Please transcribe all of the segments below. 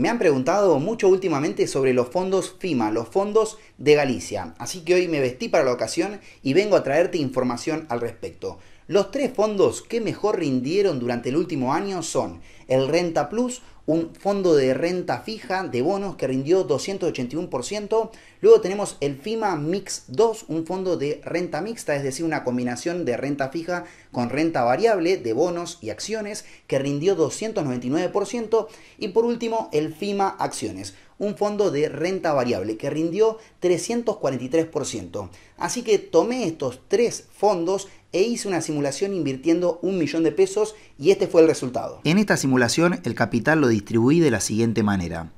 Me han preguntado mucho últimamente sobre los fondos FIMA, los fondos de Galicia, así que hoy me vestí para la ocasión y vengo a traerte información al respecto. Los tres fondos que mejor rindieron durante el último año son el Renta Plus, un fondo de renta fija de bonos que rindió 281%. Luego tenemos el FIMA Mix 2, un fondo de renta mixta, es decir, una combinación de renta fija con renta variable de bonos y acciones que rindió 299%. Y por último, el FIMA Acciones, un fondo de renta variable que rindió 343%. Así que tomé estos tres fondos e hice una simulación invirtiendo un millón de pesos y este fue el resultado. En esta simulación el capital lo distribuí de la siguiente manera.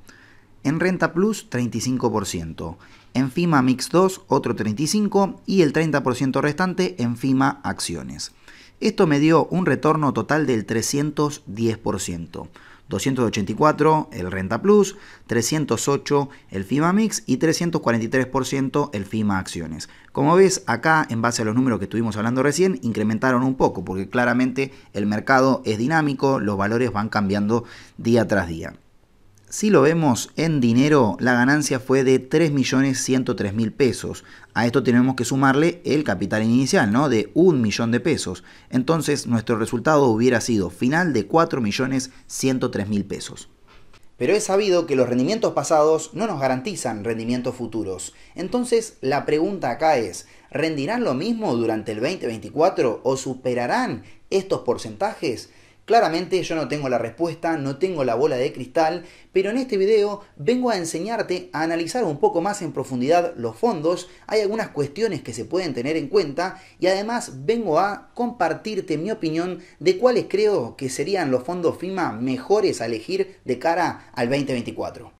En Renta Plus 35%, en FIMA Mix 2 otro 35% y el 30% restante en FIMA Acciones. Esto me dio un retorno total del 310%. 284 el Renta Plus, 308 el FIMA Mix y 343% el FIMA Acciones. Como ves, acá en base a los números que estuvimos hablando recién, incrementaron un poco porque claramente el mercado es dinámico, los valores van cambiando día tras día. Si lo vemos en dinero, la ganancia fue de 3.103.000 pesos. A esto tenemos que sumarle el capital inicial, ¿no? De un millón de pesos. Entonces nuestro resultado hubiera sido final de 4.103.000 pesos. Pero es sabido que los rendimientos pasados no nos garantizan rendimientos futuros. Entonces la pregunta acá es, ¿rendirán lo mismo durante el 2024 o superarán estos porcentajes? Claramente yo no tengo la respuesta, no tengo la bola de cristal, pero en este video vengo a enseñarte a analizar un poco más en profundidad los fondos, hay algunas cuestiones que se pueden tener en cuenta y además vengo a compartirte mi opinión de cuáles creo que serían los fondos FIMA mejores a elegir de cara al 2024.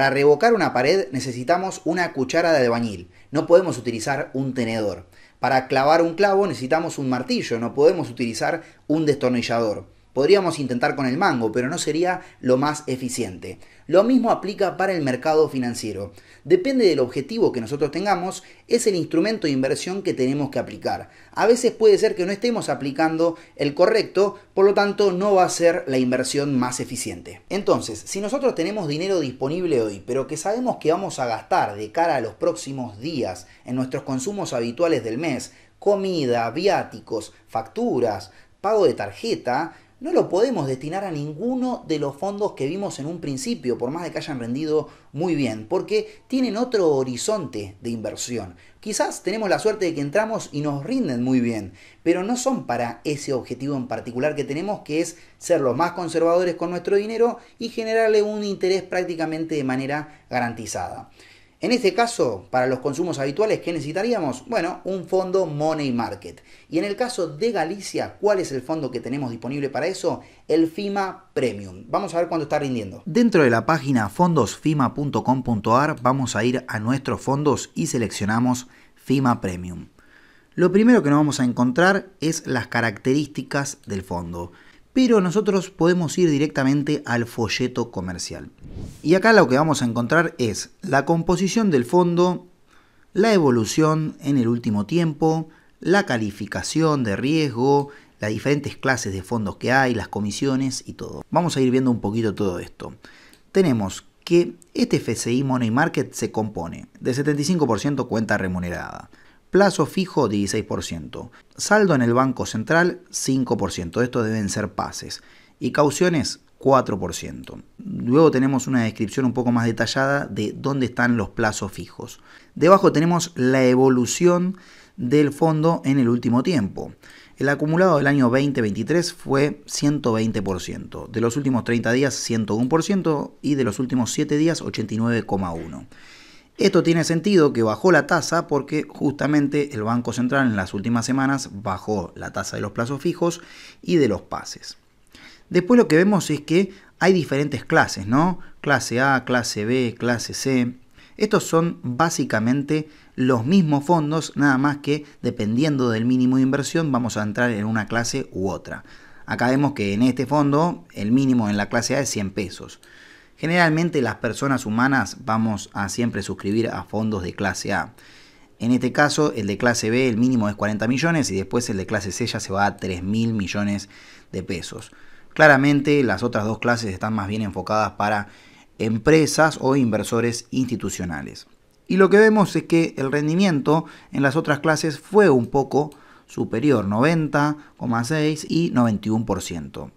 Para revocar una pared necesitamos una cuchara de albañil, no podemos utilizar un tenedor. Para clavar un clavo necesitamos un martillo, no podemos utilizar un destornillador. Podríamos intentar con el mango, pero no sería lo más eficiente. Lo mismo aplica para el mercado financiero. Depende del objetivo que nosotros tengamos, es el instrumento de inversión que tenemos que aplicar. A veces puede ser que no estemos aplicando el correcto, por lo tanto no va a ser la inversión más eficiente. Entonces, si nosotros tenemos dinero disponible hoy, pero que sabemos que vamos a gastar de cara a los próximos días en nuestros consumos habituales del mes, comida, viáticos, facturas, pago de tarjeta, no lo podemos destinar a ninguno de los fondos que vimos en un principio, por más de que hayan rendido muy bien, porque tienen otro horizonte de inversión. Quizás tenemos la suerte de que entramos y nos rinden muy bien, pero no son para ese objetivo en particular que tenemos, que es ser los más conservadores con nuestro dinero y generarle un interés prácticamente de manera garantizada. En este caso, para los consumos habituales, ¿qué necesitaríamos? Bueno, un fondo Money Market. Y en el caso de Galicia, ¿cuál es el fondo que tenemos disponible para eso? El FIMA Premium. Vamos a ver cuánto está rindiendo. Dentro de la página fondosfima.com.ar vamos a ir a nuestros fondos y seleccionamos FIMA Premium. Lo primero que nos vamos a encontrar es las características del fondo pero nosotros podemos ir directamente al folleto comercial. Y acá lo que vamos a encontrar es la composición del fondo, la evolución en el último tiempo, la calificación de riesgo, las diferentes clases de fondos que hay, las comisiones y todo. Vamos a ir viendo un poquito todo esto. Tenemos que este FCI Money Market se compone de 75% cuenta remunerada, plazo fijo 16%, saldo en el Banco Central 5%, estos deben ser pases, y cauciones 4%. Luego tenemos una descripción un poco más detallada de dónde están los plazos fijos. Debajo tenemos la evolución del fondo en el último tiempo. El acumulado del año 2023 fue 120%, de los últimos 30 días 101% y de los últimos 7 días 89,1%. Esto tiene sentido que bajó la tasa porque justamente el Banco Central en las últimas semanas bajó la tasa de los plazos fijos y de los pases. Después lo que vemos es que hay diferentes clases, ¿no? Clase A, clase B, clase C. Estos son básicamente los mismos fondos, nada más que dependiendo del mínimo de inversión vamos a entrar en una clase u otra. Acá vemos que en este fondo el mínimo en la clase A es 100 pesos. Generalmente las personas humanas vamos a siempre suscribir a fondos de clase A. En este caso, el de clase B, el mínimo es 40 millones y después el de clase C ya se va a 3 mil millones de pesos. Claramente las otras dos clases están más bien enfocadas para empresas o inversores institucionales. Y lo que vemos es que el rendimiento en las otras clases fue un poco superior, 90,6 y 91%.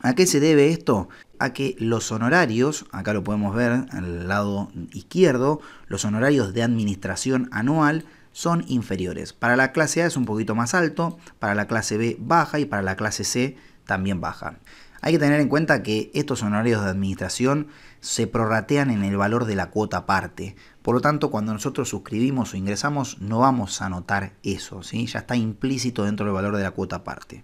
¿A qué se debe esto? A que los honorarios, acá lo podemos ver al lado izquierdo, los honorarios de administración anual son inferiores. Para la clase A es un poquito más alto, para la clase B baja y para la clase C también baja. Hay que tener en cuenta que estos honorarios de administración se prorratean en el valor de la cuota parte. Por lo tanto, cuando nosotros suscribimos o ingresamos, no vamos a notar eso, ¿sí? ya está implícito dentro del valor de la cuota parte.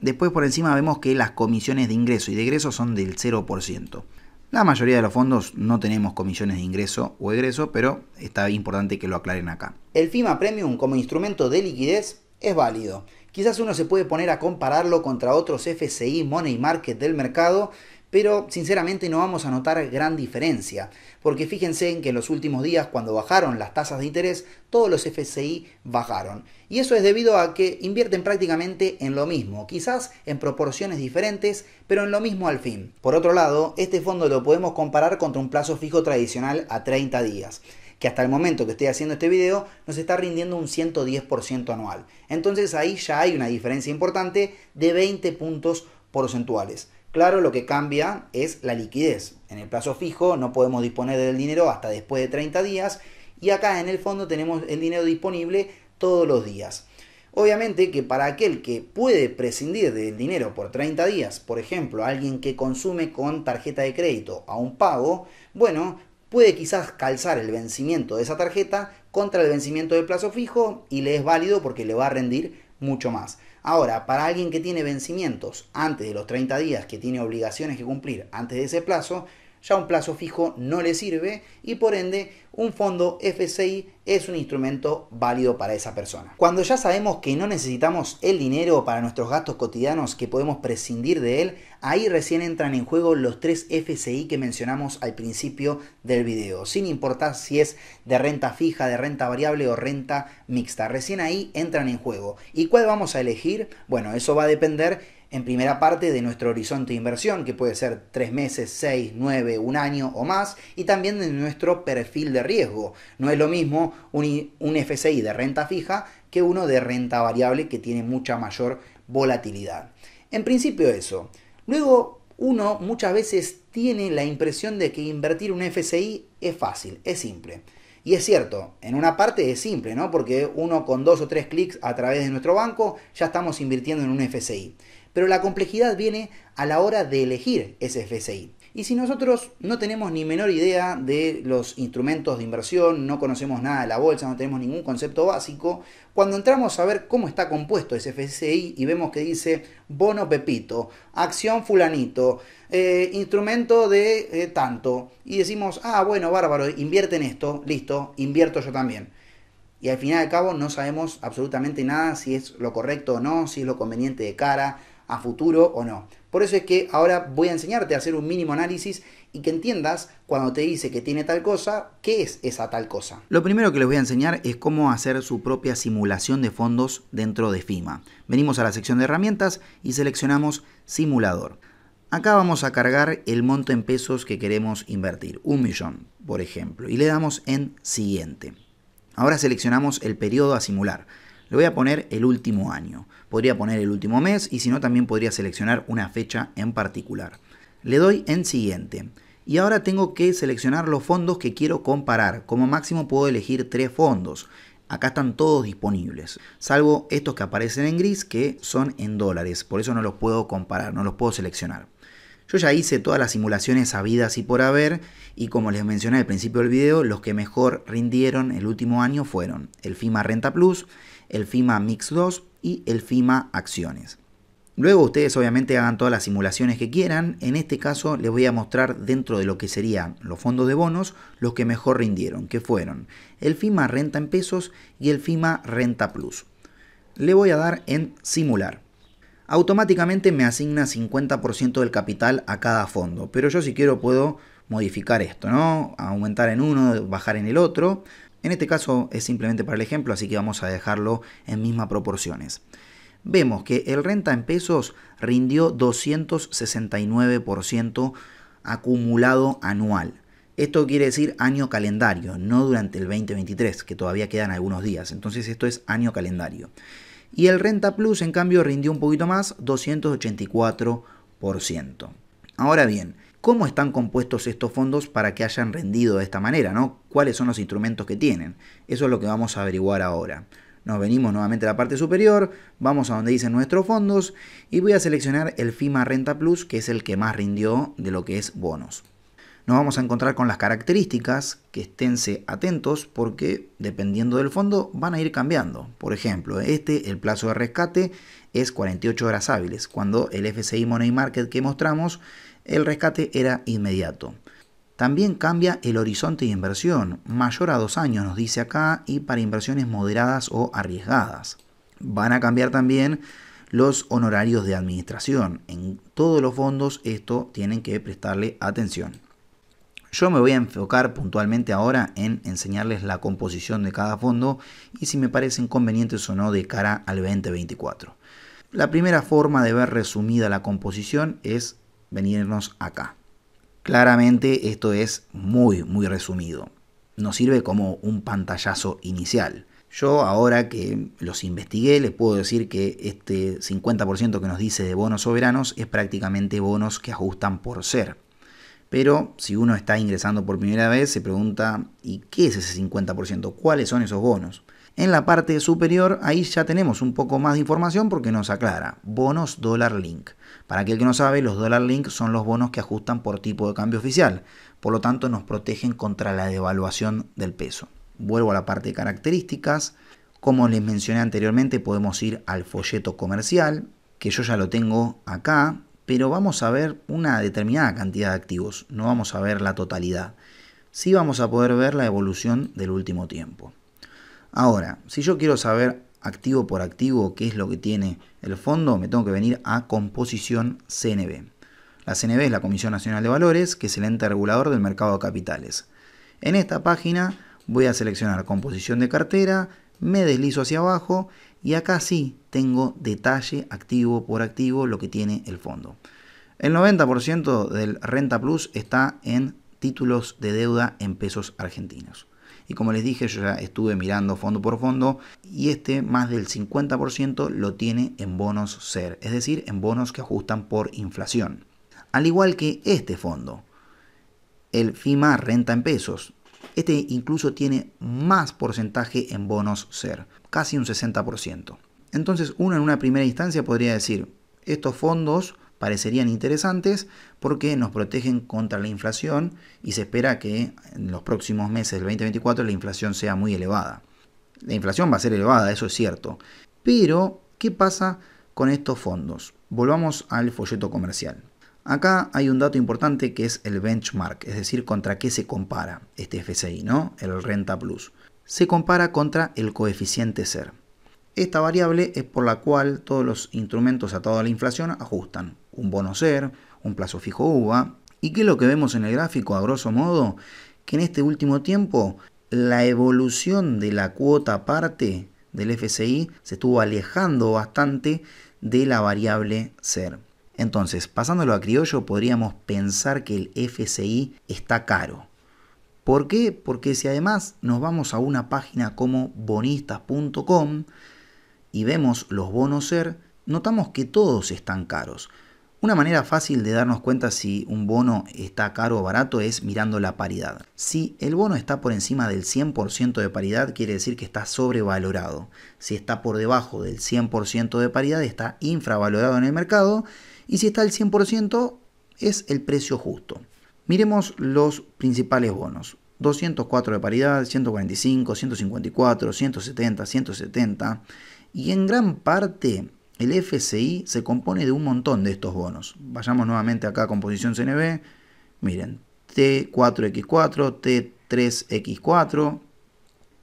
Después por encima vemos que las comisiones de ingreso y de egreso son del 0%. La mayoría de los fondos no tenemos comisiones de ingreso o egreso, pero está importante que lo aclaren acá. El FIMA Premium como instrumento de liquidez es válido. Quizás uno se puede poner a compararlo contra otros FCI Money Market del mercado pero sinceramente no vamos a notar gran diferencia, porque fíjense en que en los últimos días cuando bajaron las tasas de interés, todos los FCI bajaron. Y eso es debido a que invierten prácticamente en lo mismo, quizás en proporciones diferentes, pero en lo mismo al fin. Por otro lado, este fondo lo podemos comparar contra un plazo fijo tradicional a 30 días que hasta el momento que estoy haciendo este video nos está rindiendo un 110% anual. Entonces ahí ya hay una diferencia importante de 20 puntos porcentuales. Claro, lo que cambia es la liquidez. En el plazo fijo no podemos disponer del dinero hasta después de 30 días y acá en el fondo tenemos el dinero disponible todos los días. Obviamente que para aquel que puede prescindir del dinero por 30 días, por ejemplo, alguien que consume con tarjeta de crédito a un pago, bueno, puede quizás calzar el vencimiento de esa tarjeta contra el vencimiento del plazo fijo y le es válido porque le va a rendir mucho más. Ahora, para alguien que tiene vencimientos antes de los 30 días, que tiene obligaciones que cumplir antes de ese plazo, ya un plazo fijo no le sirve y por ende un fondo FCI es un instrumento válido para esa persona. Cuando ya sabemos que no necesitamos el dinero para nuestros gastos cotidianos, que podemos prescindir de él, ahí recién entran en juego los tres FCI que mencionamos al principio del video, sin importar si es de renta fija, de renta variable o renta mixta, recién ahí entran en juego. ¿Y cuál vamos a elegir? Bueno, eso va a depender en primera parte de nuestro horizonte de inversión, que puede ser 3 meses, 6, 9, un año o más, y también de nuestro perfil de riesgo. No es lo mismo un, un FCI de renta fija que uno de renta variable que tiene mucha mayor volatilidad. En principio eso. Luego, uno muchas veces tiene la impresión de que invertir un FCI es fácil, es simple. Y es cierto, en una parte es simple, ¿no? Porque uno con dos o tres clics a través de nuestro banco ya estamos invirtiendo en un FCI. Pero la complejidad viene a la hora de elegir ese FSI. Y si nosotros no tenemos ni menor idea de los instrumentos de inversión, no conocemos nada de la bolsa, no tenemos ningún concepto básico, cuando entramos a ver cómo está compuesto ese FSI y vemos que dice bono Pepito, acción fulanito, eh, instrumento de eh, tanto, y decimos, ah, bueno, bárbaro, invierte en esto, listo, invierto yo también. Y al final y cabo no sabemos absolutamente nada si es lo correcto o no, si es lo conveniente de cara, a futuro o no. Por eso es que ahora voy a enseñarte a hacer un mínimo análisis y que entiendas cuando te dice que tiene tal cosa, qué es esa tal cosa. Lo primero que les voy a enseñar es cómo hacer su propia simulación de fondos dentro de FIMA. Venimos a la sección de herramientas y seleccionamos simulador. Acá vamos a cargar el monto en pesos que queremos invertir, un millón, por ejemplo, y le damos en siguiente. Ahora seleccionamos el periodo a simular. Le voy a poner el último año. Podría poner el último mes y si no también podría seleccionar una fecha en particular. Le doy en siguiente. Y ahora tengo que seleccionar los fondos que quiero comparar. Como máximo puedo elegir tres fondos. Acá están todos disponibles, salvo estos que aparecen en gris que son en dólares. Por eso no los puedo comparar, no los puedo seleccionar. Yo ya hice todas las simulaciones habidas y por haber y como les mencioné al principio del video, los que mejor rindieron el último año fueron el FIMA Renta Plus, el FIMA Mix 2 y el FIMA Acciones. Luego ustedes obviamente hagan todas las simulaciones que quieran, en este caso les voy a mostrar dentro de lo que serían los fondos de bonos los que mejor rindieron, que fueron el FIMA Renta en pesos y el FIMA Renta Plus. Le voy a dar en simular. Automáticamente me asigna 50% del capital a cada fondo, pero yo si quiero puedo modificar esto, ¿no? Aumentar en uno, bajar en el otro, en este caso es simplemente para el ejemplo, así que vamos a dejarlo en mismas proporciones. Vemos que el renta en pesos rindió 269% acumulado anual. Esto quiere decir año calendario, no durante el 2023, que todavía quedan algunos días. Entonces esto es año calendario. Y el Renta Plus, en cambio, rindió un poquito más, 284%. Ahora bien, cómo están compuestos estos fondos para que hayan rendido de esta manera, ¿no? ¿Cuáles son los instrumentos que tienen? Eso es lo que vamos a averiguar ahora. Nos venimos nuevamente a la parte superior, vamos a donde dicen nuestros fondos y voy a seleccionar el FIMA Renta Plus, que es el que más rindió de lo que es bonos. Nos vamos a encontrar con las características, que esténse atentos porque dependiendo del fondo van a ir cambiando. Por ejemplo, este, el plazo de rescate es 48 horas hábiles, cuando el FCI Money Market que mostramos el rescate era inmediato. También cambia el horizonte de inversión, mayor a dos años nos dice acá, y para inversiones moderadas o arriesgadas. Van a cambiar también los honorarios de administración. En todos los fondos esto tienen que prestarle atención. Yo me voy a enfocar puntualmente ahora en enseñarles la composición de cada fondo y si me parecen convenientes o no de cara al 2024. La primera forma de ver resumida la composición es venirnos acá. Claramente esto es muy, muy resumido. Nos sirve como un pantallazo inicial. Yo ahora que los investigué, les puedo decir que este 50% que nos dice de bonos soberanos es prácticamente bonos que ajustan por ser. Pero si uno está ingresando por primera vez, se pregunta, ¿y qué es ese 50%? ¿Cuáles son esos bonos? En la parte superior, ahí ya tenemos un poco más de información porque nos aclara bonos dólar link. Para aquel que no sabe, los dólar link son los bonos que ajustan por tipo de cambio oficial, por lo tanto nos protegen contra la devaluación del peso. Vuelvo a la parte de características. Como les mencioné anteriormente, podemos ir al folleto comercial, que yo ya lo tengo acá, pero vamos a ver una determinada cantidad de activos, no vamos a ver la totalidad. Sí vamos a poder ver la evolución del último tiempo. Ahora, si yo quiero saber activo por activo qué es lo que tiene el fondo, me tengo que venir a composición CNB. La CNB es la Comisión Nacional de Valores, que es el ente regulador del mercado de capitales. En esta página voy a seleccionar composición de cartera, me deslizo hacia abajo y acá sí tengo detalle activo por activo lo que tiene el fondo. El 90% del Renta Plus está en títulos de deuda en pesos argentinos. Y como les dije, yo ya estuve mirando fondo por fondo y este más del 50% lo tiene en bonos SER, es decir, en bonos que ajustan por inflación. Al igual que este fondo, el FIMA renta en pesos. Este incluso tiene más porcentaje en bonos SER, casi un 60%. Entonces uno en una primera instancia podría decir, estos fondos parecerían interesantes porque nos protegen contra la inflación y se espera que en los próximos meses del 2024 la inflación sea muy elevada. La inflación va a ser elevada, eso es cierto. Pero, ¿qué pasa con estos fondos? Volvamos al folleto comercial. Acá hay un dato importante que es el benchmark, es decir, contra qué se compara este FCI, ¿no? El Renta Plus. Se compara contra el coeficiente SER. Esta variable es por la cual todos los instrumentos atados a la inflación ajustan un bono ser, un plazo fijo UVA. ¿Y qué es lo que vemos en el gráfico a grosso modo? Que en este último tiempo la evolución de la cuota parte del FCI se estuvo alejando bastante de la variable ser. Entonces, pasándolo a criollo, podríamos pensar que el FCI está caro. ¿Por qué? Porque si además nos vamos a una página como bonistas.com y vemos los bonos ser, notamos que todos están caros. Una manera fácil de darnos cuenta si un bono está caro o barato es mirando la paridad. Si el bono está por encima del 100% de paridad, quiere decir que está sobrevalorado. Si está por debajo del 100% de paridad, está infravalorado en el mercado. Y si está al 100%, es el precio justo. Miremos los principales bonos. 204 de paridad, 145, 154, 170, 170. Y en gran parte el FCI se compone de un montón de estos bonos. Vayamos nuevamente acá a composición CNB. Miren, T4X4, T3X4.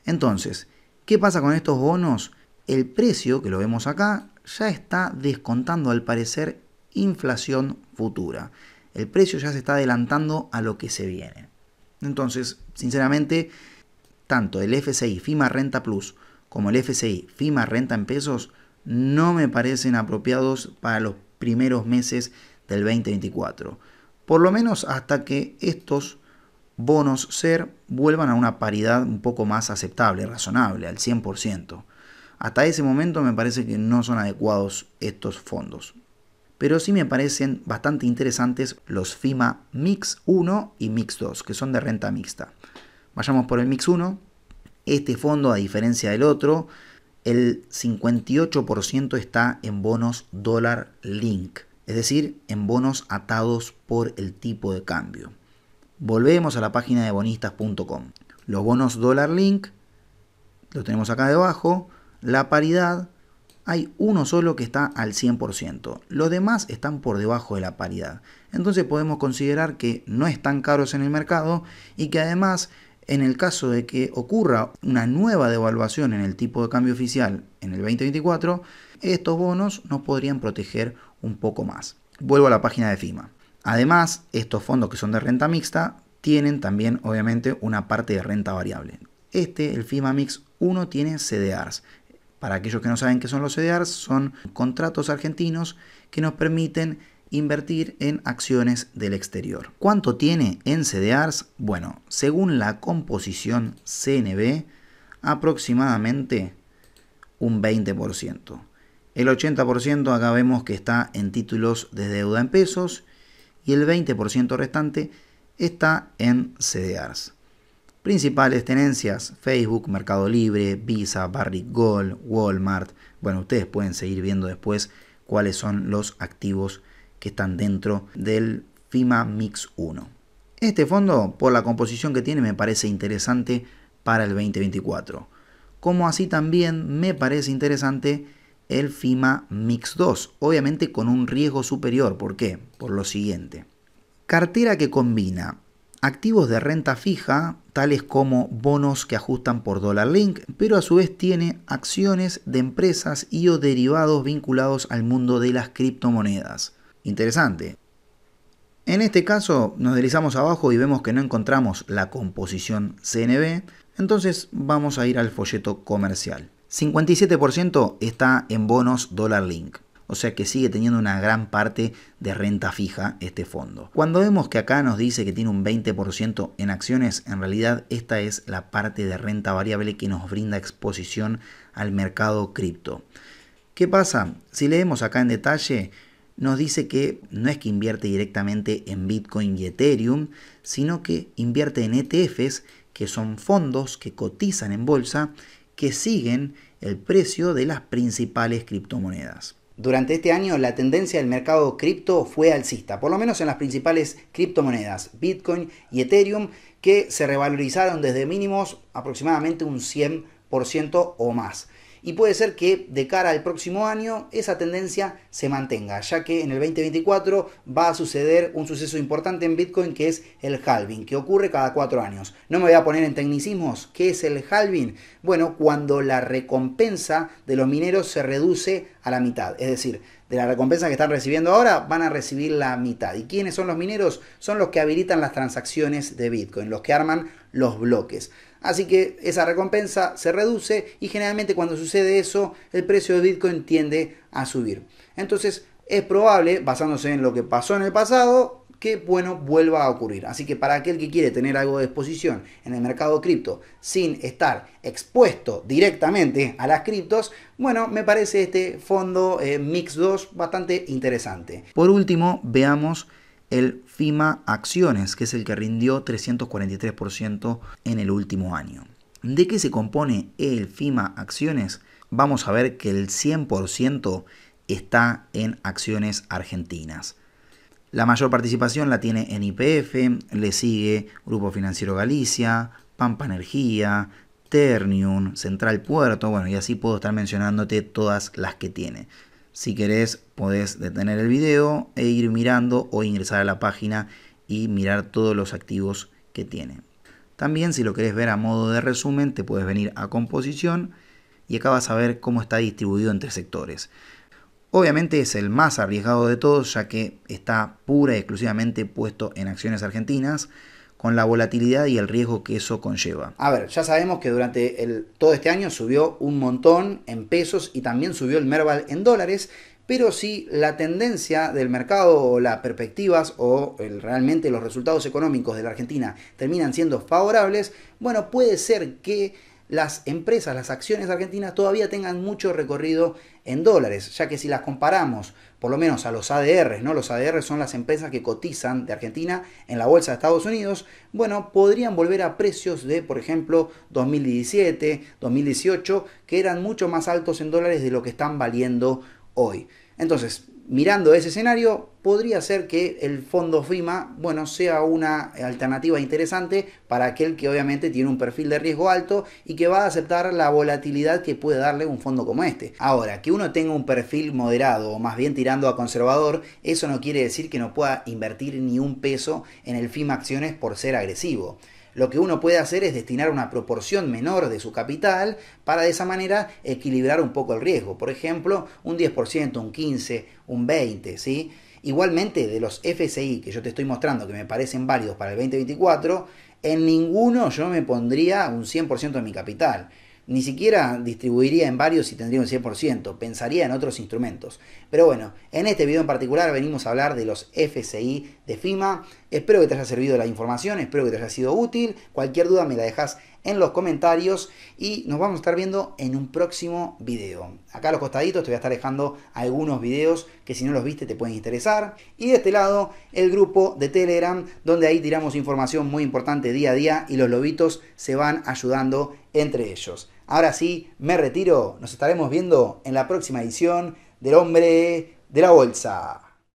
Entonces, ¿qué pasa con estos bonos? El precio, que lo vemos acá, ya está descontando al parecer inflación futura. El precio ya se está adelantando a lo que se viene. Entonces, sinceramente, tanto el FCI FIMA Renta Plus como el FCI FIMA Renta en pesos no me parecen apropiados para los primeros meses del 2024, por lo menos hasta que estos bonos ser vuelvan a una paridad un poco más aceptable, razonable, al 100%. Hasta ese momento me parece que no son adecuados estos fondos. Pero sí me parecen bastante interesantes los FIMA Mix 1 y Mix 2, que son de renta mixta. Vayamos por el Mix 1. Este fondo, a diferencia del otro, el 58% está en bonos dólar link, es decir, en bonos atados por el tipo de cambio. Volvemos a la página de bonistas.com. Los bonos dólar link, lo tenemos acá debajo, la paridad, hay uno solo que está al 100%, los demás están por debajo de la paridad. Entonces podemos considerar que no están caros en el mercado y que además en el caso de que ocurra una nueva devaluación en el tipo de cambio oficial en el 2024, estos bonos nos podrían proteger un poco más. Vuelvo a la página de FIMA. Además, estos fondos que son de renta mixta tienen también obviamente una parte de renta variable. Este, el FIMA Mix 1, tiene CDRs. Para aquellos que no saben qué son los CDRs, son contratos argentinos que nos permiten invertir en acciones del exterior. ¿Cuánto tiene en CDRs? Bueno, según la composición CNB, aproximadamente un 20%. El 80% acá vemos que está en títulos de deuda en pesos y el 20% restante está en CDRs. Principales tenencias, Facebook, Mercado Libre, Visa, Barry Gold, Walmart. Bueno, ustedes pueden seguir viendo después cuáles son los activos que están dentro del FIMA Mix 1. Este fondo, por la composición que tiene, me parece interesante para el 2024. Como así también me parece interesante el FIMA Mix 2, obviamente con un riesgo superior. ¿Por qué? Por lo siguiente. Cartera que combina activos de renta fija, tales como bonos que ajustan por dólar link, pero a su vez tiene acciones de empresas y o derivados vinculados al mundo de las criptomonedas interesante. En este caso nos deslizamos abajo y vemos que no encontramos la composición CNB, entonces vamos a ir al folleto comercial. 57% está en bonos dólar link. O sea que sigue teniendo una gran parte de renta fija este fondo. Cuando vemos que acá nos dice que tiene un 20% en acciones, en realidad esta es la parte de renta variable que nos brinda exposición al mercado cripto. ¿Qué pasa? Si leemos acá en detalle, nos dice que no es que invierte directamente en Bitcoin y Ethereum, sino que invierte en ETFs, que son fondos que cotizan en bolsa, que siguen el precio de las principales criptomonedas. Durante este año la tendencia del mercado cripto fue alcista, por lo menos en las principales criptomonedas, Bitcoin y Ethereum, que se revalorizaron desde mínimos aproximadamente un 100% o más y puede ser que de cara al próximo año esa tendencia se mantenga, ya que en el 2024 va a suceder un suceso importante en Bitcoin que es el halving, que ocurre cada cuatro años. No me voy a poner en tecnicismos, ¿qué es el halving? Bueno, cuando la recompensa de los mineros se reduce a la mitad, es decir, de la recompensa que están recibiendo ahora, van a recibir la mitad. ¿Y quiénes son los mineros? Son los que habilitan las transacciones de Bitcoin, los que arman los bloques. Así que esa recompensa se reduce y generalmente cuando sucede eso, el precio de Bitcoin tiende a subir. Entonces es probable, basándose en lo que pasó en el pasado, que bueno vuelva a ocurrir. Así que para aquel que quiere tener algo de exposición en el mercado cripto sin estar expuesto directamente a las criptos, bueno, me parece este fondo eh, Mix 2 bastante interesante. Por último, veamos el FIMA Acciones, que es el que rindió 343% en el último año. ¿De qué se compone el FIMA Acciones? Vamos a ver que el 100% está en acciones argentinas. La mayor participación la tiene en IPF, le sigue Grupo Financiero Galicia, Pampa Energía, Ternium, Central Puerto, bueno, y así puedo estar mencionándote todas las que tiene. Si querés podés detener el video e ir mirando o ingresar a la página y mirar todos los activos que tiene. También si lo querés ver a modo de resumen, te puedes venir a composición y acá vas a ver cómo está distribuido entre sectores. Obviamente es el más arriesgado de todos ya que está pura y exclusivamente puesto en acciones argentinas con la volatilidad y el riesgo que eso conlleva. A ver, ya sabemos que durante el, todo este año subió un montón en pesos y también subió el Merval en dólares, pero si la tendencia del mercado o las perspectivas o realmente los resultados económicos de la Argentina terminan siendo favorables, bueno, puede ser que las empresas, las acciones argentinas todavía tengan mucho recorrido en dólares, ya que si las comparamos, por lo menos a los ADR, ¿no? Los ADR son las empresas que cotizan de Argentina en la bolsa de Estados Unidos, bueno, podrían volver a precios de, por ejemplo, 2017, 2018, que eran mucho más altos en dólares de lo que están valiendo hoy. Entonces, mirando ese escenario, podría ser que el fondo FIMA, bueno, sea una alternativa interesante para aquel que obviamente tiene un perfil de riesgo alto y que va a aceptar la volatilidad que puede darle un fondo como este. Ahora, que uno tenga un perfil moderado o más bien tirando a conservador, eso no quiere decir que no pueda invertir ni un peso en el FIMA acciones por ser agresivo. Lo que uno puede hacer es destinar una proporción menor de su capital para de esa manera equilibrar un poco el riesgo. Por ejemplo, un 10%, un 15%, un 20%, ¿sí? Igualmente, de los FCI que yo te estoy mostrando que me parecen válidos para el 2024, en ninguno yo me pondría un 100% de mi capital ni siquiera distribuiría en varios si tendría un 100%, pensaría en otros instrumentos. Pero bueno, en este video en particular venimos a hablar de los FCI de FIMA. Espero que te haya servido la información, espero que te haya sido útil. Cualquier duda me la dejas en los comentarios y nos vamos a estar viendo en un próximo video. Acá a los costaditos te voy a estar dejando algunos videos que si no los viste te pueden interesar. Y de este lado el grupo de Telegram donde ahí tiramos información muy importante día a día y los lobitos se van ayudando entre ellos. Ahora sí, me retiro. Nos estaremos viendo en la próxima edición del Hombre de la Bolsa.